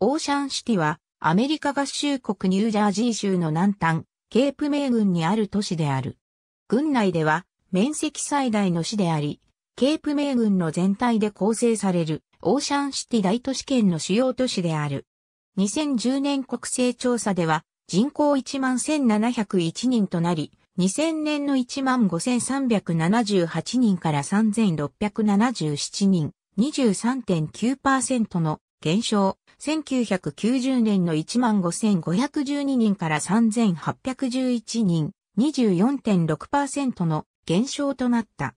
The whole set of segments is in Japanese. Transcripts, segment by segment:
オーシャンシティは、アメリカ合衆国ニュージャージー州の南端、ケープ名郡にある都市である。郡内では、面積最大の市であり、ケープ名郡の全体で構成される、オーシャンシティ大都市圏の主要都市である。2010年国勢調査では、人口1万1701人となり、2000年の1万5378人から3677人、23.9%の減少、1990年の15,512人から3,811人、24.6%の減少となった。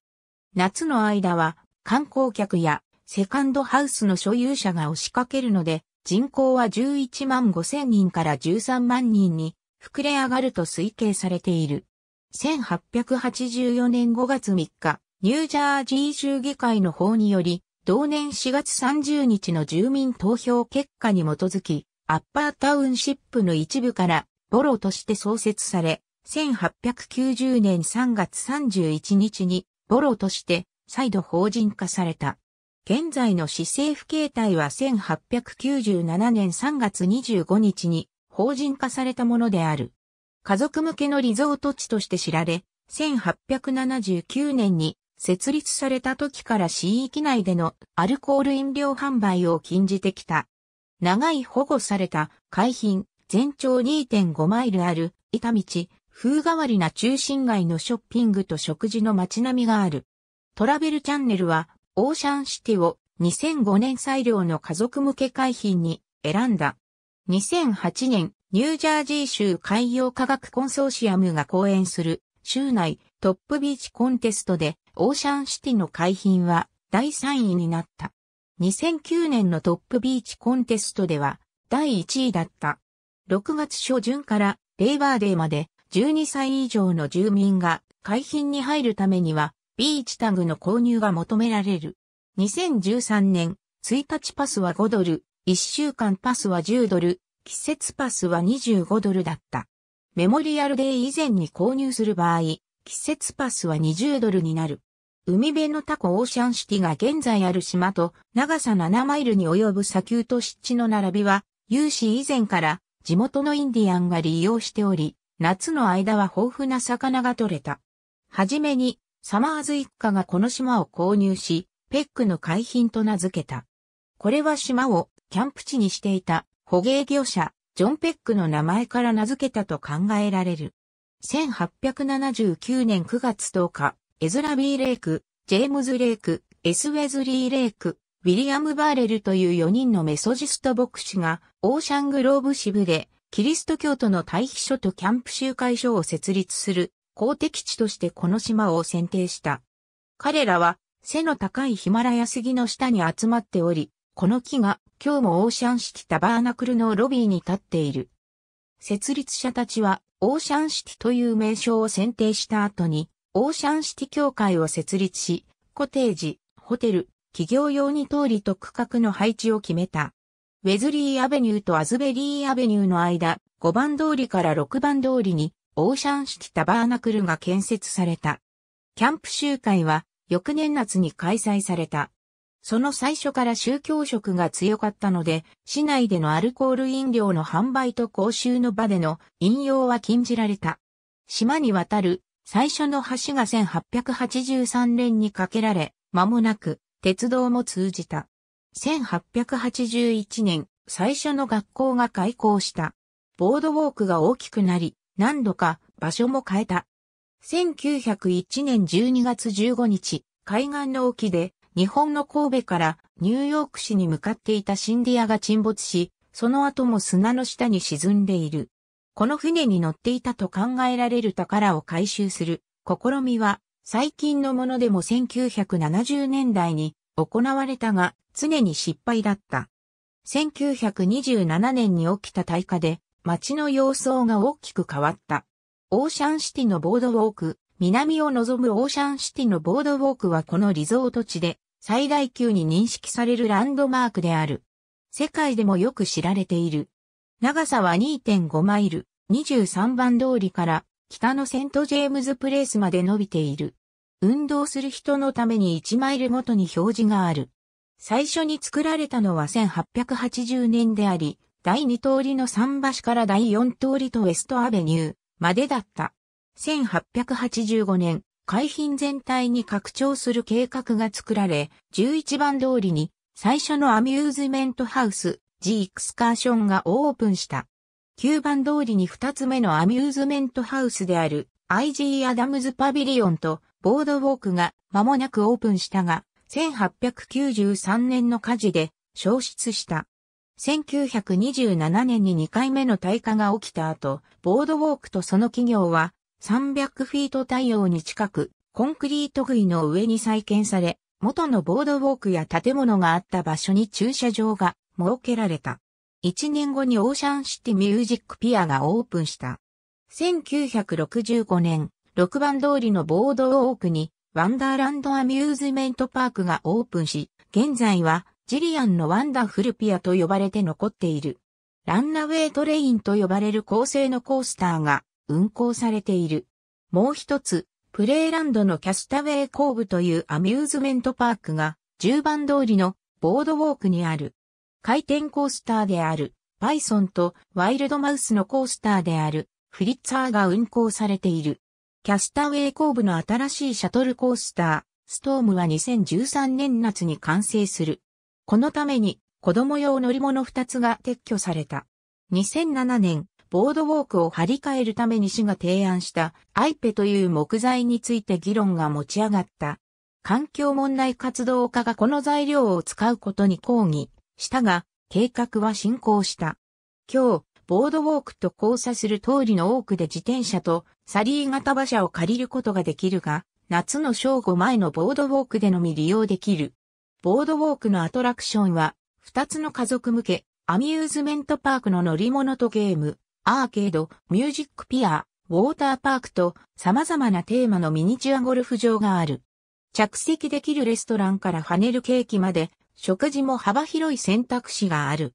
夏の間は観光客やセカンドハウスの所有者が押しかけるので、人口は11万5千人から13万人に膨れ上がると推計されている。1884年5月3日、ニュージャージー州議会の法により、同年4月30日の住民投票結果に基づき、アッパータウンシップの一部からボロとして創設され、1890年3月31日にボロとして再度法人化された。現在の市政府形態は1897年3月25日に法人化されたものである。家族向けのリゾート地として知られ、1879年に設立された時から市域内でのアルコール飲料販売を禁じてきた。長い保護された海浜、全長2.5マイルある板道、風変わりな中心街のショッピングと食事の街並みがある。トラベルチャンネルは、オーシャンシティを2005年裁量の家族向け海浜に選んだ。2008年、ニュージャージー州海洋科学コンソーシアムが講演する、州内トップビーチコンテストでオーシャンシティの海浜は第3位になった。2009年のトップビーチコンテストでは第1位だった。6月初旬からレイバーデーまで12歳以上の住民が海浜に入るためにはビーチタグの購入が求められる。2013年、1日パスは5ドル、1週間パスは10ドル、季節パスは25ドルだった。メモリアルデー以前に購入する場合、季節パスは20ドルになる。海辺のタコオーシャンシティが現在ある島と長さ7マイルに及ぶ砂丘と湿地の並びは、有史以前から地元のインディアンが利用しており、夏の間は豊富な魚が取れた。はじめに、サマーズ一家がこの島を購入し、ペックの海浜と名付けた。これは島をキャンプ地にしていた捕鯨業者、ジョン・ペックの名前から名付けたと考えられる。1879年9月10日、エズラ・ビー・レイク、ジェームズ・レイク、エス・ウェズリー・レイク、ウィリアム・バーレルという4人のメソジスト牧師が、オーシャングローブ支部で、キリスト教徒の退避所とキャンプ集会所を設立する、公的地としてこの島を選定した。彼らは、背の高いヒマラヤ杉の下に集まっており、この木が、今日もオーシャン式タバーナクルのロビーに立っている。設立者たちは、オーシャンシティという名称を選定した後に、オーシャンシティ協会を設立し、コテージ、ホテル、企業用に通りと区画の配置を決めた。ウェズリーアベニューとアズベリーアベニューの間、5番通りから6番通りに、オーシャンシティタバーナクルが建設された。キャンプ集会は、翌年夏に開催された。その最初から宗教色が強かったので、市内でのアルコール飲料の販売と公衆の場での引用は禁じられた。島に渡る最初の橋が1883年に架けられ、間もなく鉄道も通じた。1881年、最初の学校が開校した。ボードウォークが大きくなり、何度か場所も変えた。1901年12月15日、海岸の沖で日本の神戸からニューヨーク市に向かっていたシンディアが沈没し、その後も砂の下に沈んでいる。この船に乗っていたと考えられる宝を回収する試みは最近のものでも1970年代に行われたが常に失敗だった。1927年に起きた大火で街の様相が大きく変わった。オーシャンシティのボードウォーク、南を望むオーシャンシティのボードウォークはこのリゾート地で最大級に認識されるランドマークである。世界でもよく知られている。長さは2.5マイル、23番通りから北のセントジェームズプレイスまで伸びている。運動する人のために1マイルごとに表示がある。最初に作られたのは1880年であり、第2通りの桟橋から第4通りとウェストアベニューまでだった。1885年、海浜全体に拡張する計画が作られ、11番通りに最初のアミューズメントハウス、ジ・エクスカーションがオープンした。9番通りに2つ目のアミューズメントハウスである IG アダムズパビリオンとボードウォークが間もなくオープンしたが、1893年の火事で消失した。1927年に2回目の大火が起きた後、ボードウォークとその企業は300フィート太陽に近く、コンクリート杭の上に再建され、元のボードウォークや建物があった場所に駐車場が設けられた。1年後にオーシャンシティミュージックピアがオープンした。1965年、6番通りのボードウォークに、ワンダーランドアミューズメントパークがオープンし、現在はジリアンのワンダフルピアと呼ばれて残っている。ランナウェイトレインと呼ばれる構成のコースターが運行されている。もう一つ、プレーランドのキャスタウェイ後部というアミューズメントパークが、10番通りのボードウォークにある。回転コースターである、バイソンとワイルドマウスのコースターである、フリッツァーが運行されている。キャスタウェイ後部の新しいシャトルコースター、ストームは2013年夏に完成する。このために、子供用乗り物2つが撤去された。2007年、ボードウォークを張り替えるために市が提案したアイペという木材について議論が持ち上がった。環境問題活動家がこの材料を使うことに抗議したが、計画は進行した。今日、ボードウォークと交差する通りの多くで自転車とサリー型馬車を借りることができるが、夏の正午前のボードウォークでのみ利用できる。ボードウォークのアトラクションは、2つの家族向け、アミューズメントパークの乗り物とゲーム、アーケード、ミュージックピア、ウォーターパークと様々なテーマのミニチュアゴルフ場がある。着席できるレストランから跳ねるケーキまで、食事も幅広い選択肢がある。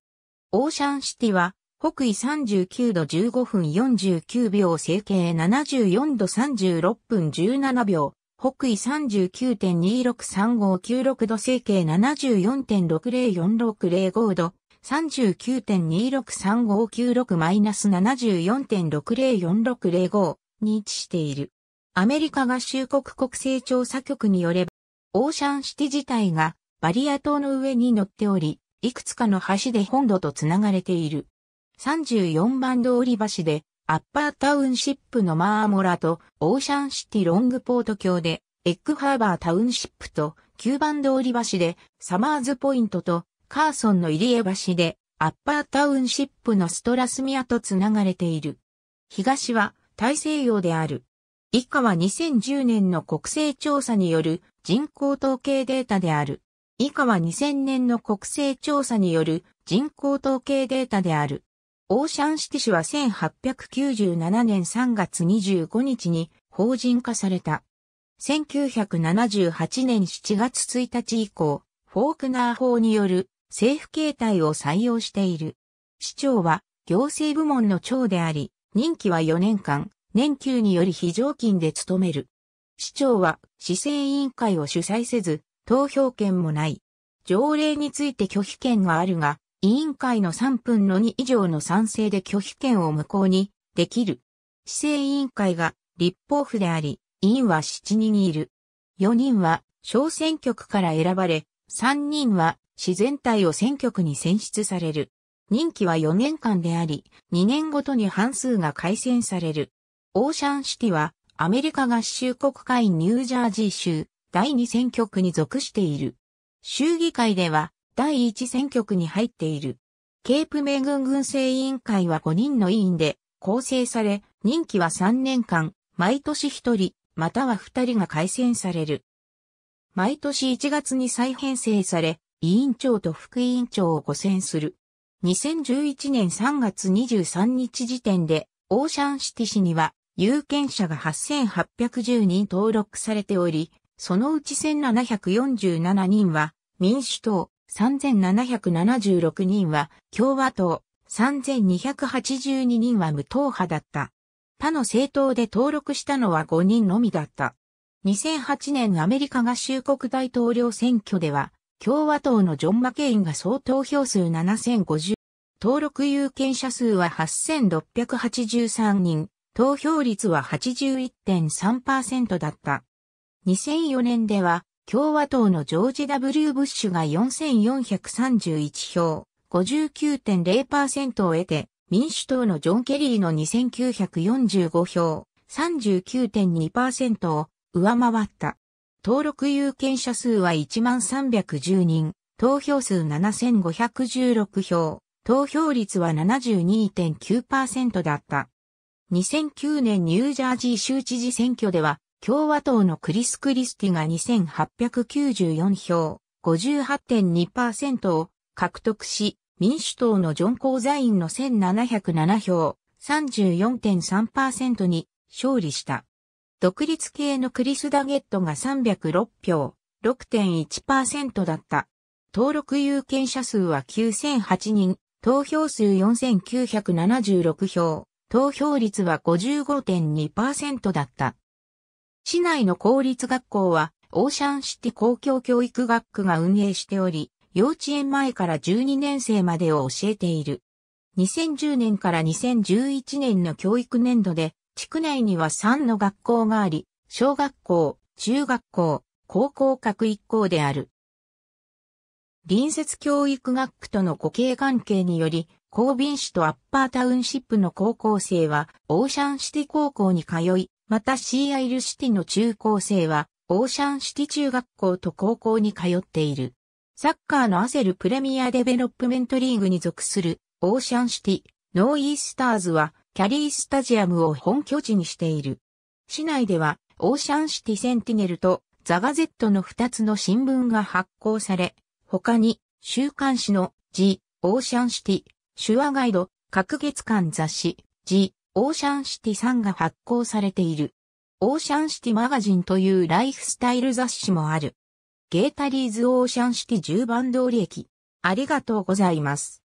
オーシャンシティは、北緯39度15分49秒、整形74度36分17秒、北緯39.263596度整形74.604605度、3 9 2 6 3 5 9 6 7 4 6 0 4 6 0 4 6 5に位置している。アメリカ合衆国国勢調査局によれば、オーシャンシティ自体がバリア島の上に乗っており、いくつかの橋で本土とつながれている。34番通り橋で、アッパータウンシップのマーモラとオーシャンシティロングポート橋で、エッグハーバータウンシップと9番通り橋でサマーズポイントとカーソンの入江橋で、アッパータウンシップのストラスミアと繋がれている。東は大西洋である。以下は2010年の国勢調査による人口統計データである。以下は2000年の国勢調査による人口統計データである。オーシャンシティ市は1897年3月25日に法人化された。1978年7月1日以降、フォークナー法による政府形態を採用している。市長は行政部門の長であり、任期は4年間、年給により非常勤で務める。市長は市政委員会を主催せず、投票権もない。条例について拒否権があるが、委員会の3分の2以上の賛成で拒否権を無効にできる。市政委員会が立法府であり、委員は7人いる。4人は小選挙区から選ばれ、3人は自然体を選挙区に選出される。任期は4年間であり、2年ごとに半数が改選される。オーシャンシティは、アメリカ合衆国会ニュージャージー州、第2選挙区に属している。州議会では、第1選挙区に入っている。ケープ名軍軍政委員会は5人の委員で構成され、任期は3年間、毎年1人、または2人が改選される。毎年1月に再編成され、委員長と副委員長を5選する。2011年3月23日時点で、オーシャンシティ市には、有権者が8810人登録されており、そのうち1747人は民主党、3776人は共和党、3282人は無党派だった。他の政党で登録したのは5人のみだった。2008年アメリカ合衆国大統領選挙では、共和党のジョン・マケインが総投票数7050。登録有権者数は8683人、投票率は81.3%だった。2004年では、共和党のジョージ・ W・ ブッシュが4431票、59.0%を得て、民主党のジョン・ケリーの2945票、39.2%を上回った。登録有権者数は1310人、投票数7516票、投票率は72.9%だった。2009年ニュージャージー州知事選挙では、共和党のクリス・クリスティが2894票、58.2%を獲得し、民主党のジョン・コーザインの1707票、34.3%に勝利した。独立系のクリス・ダゲットが306票、6.1%だった。登録有権者数は9008人、投票数4976票、投票率は55.2%だった。市内の公立学校は、オーシャンシティ公共教育学区が運営しており、幼稚園前から12年生までを教えている。2010年から2011年の教育年度で地区内には3の学校があり、小学校、中学校、高校各一校である。隣接教育学区との固形関係により、高敏市とアッパータウンシップの高校生は、オーシャンシティ高校に通い、またシーアイルシティの中高生は、オーシャンシティ中学校と高校に通っている。サッカーのアセルプレミアデベロップメントリーグに属する、オーシャンシティ、ノーイースターズは、キャリースタジアムを本拠地にしている。市内では、オーシャンシティセンティネルとザガゼットの2つの新聞が発行され、他に、週刊誌のジ・オーシャンシティ、手話ガイド、各月刊雑誌ジ・オーシャンシティ3が発行されている。オーシャンシティマガジンというライフスタイル雑誌もある。ゲータリーズオーシャンシティ10番通り駅。ありがとうございます。